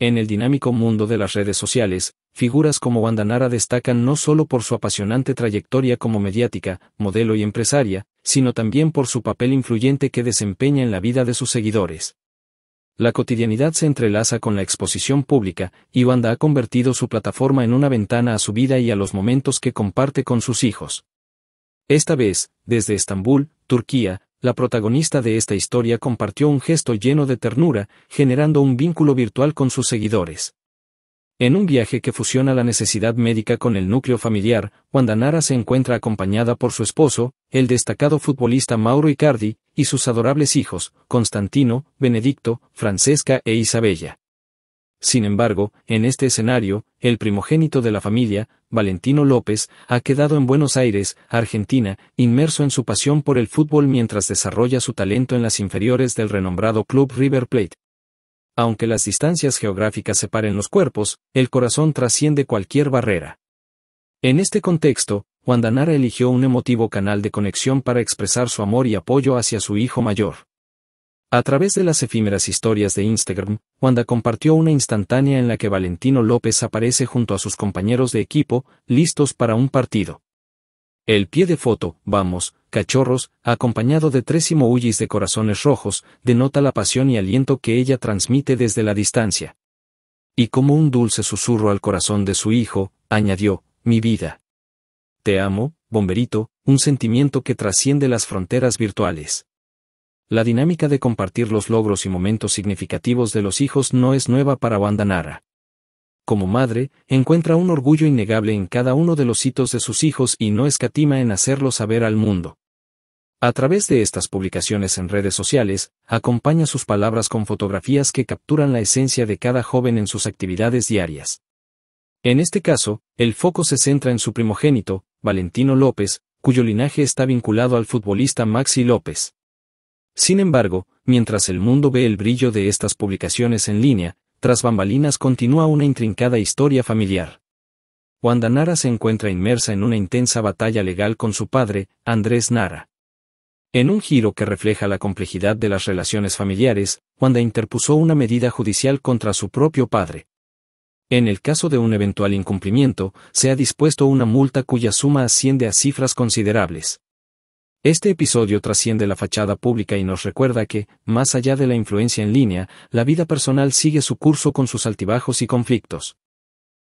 En el dinámico mundo de las redes sociales, figuras como Nara destacan no solo por su apasionante trayectoria como mediática, modelo y empresaria, sino también por su papel influyente que desempeña en la vida de sus seguidores. La cotidianidad se entrelaza con la exposición pública, y Wanda ha convertido su plataforma en una ventana a su vida y a los momentos que comparte con sus hijos. Esta vez, desde Estambul, Turquía, la protagonista de esta historia compartió un gesto lleno de ternura, generando un vínculo virtual con sus seguidores. En un viaje que fusiona la necesidad médica con el núcleo familiar, Wanda Nara se encuentra acompañada por su esposo, el destacado futbolista Mauro Icardi, y sus adorables hijos, Constantino, Benedicto, Francesca e Isabella. Sin embargo, en este escenario, el primogénito de la familia, Valentino López, ha quedado en Buenos Aires, Argentina, inmerso en su pasión por el fútbol mientras desarrolla su talento en las inferiores del renombrado club River Plate. Aunque las distancias geográficas separen los cuerpos, el corazón trasciende cualquier barrera. En este contexto, Guandanara eligió un emotivo canal de conexión para expresar su amor y apoyo hacia su hijo mayor. A través de las efímeras historias de Instagram, Wanda compartió una instantánea en la que Valentino López aparece junto a sus compañeros de equipo, listos para un partido. El pie de foto, vamos, cachorros, acompañado de tres emojis de corazones rojos, denota la pasión y aliento que ella transmite desde la distancia. Y como un dulce susurro al corazón de su hijo, añadió, mi vida. Te amo, bomberito, un sentimiento que trasciende las fronteras virtuales. La dinámica de compartir los logros y momentos significativos de los hijos no es nueva para Wanda Nara. Como madre, encuentra un orgullo innegable en cada uno de los hitos de sus hijos y no escatima en hacerlo saber al mundo. A través de estas publicaciones en redes sociales, acompaña sus palabras con fotografías que capturan la esencia de cada joven en sus actividades diarias. En este caso, el foco se centra en su primogénito, Valentino López, cuyo linaje está vinculado al futbolista Maxi López. Sin embargo, mientras el mundo ve el brillo de estas publicaciones en línea, tras bambalinas continúa una intrincada historia familiar. Wanda Nara se encuentra inmersa en una intensa batalla legal con su padre, Andrés Nara. En un giro que refleja la complejidad de las relaciones familiares, Wanda interpuso una medida judicial contra su propio padre. En el caso de un eventual incumplimiento, se ha dispuesto una multa cuya suma asciende a cifras considerables. Este episodio trasciende la fachada pública y nos recuerda que, más allá de la influencia en línea, la vida personal sigue su curso con sus altibajos y conflictos.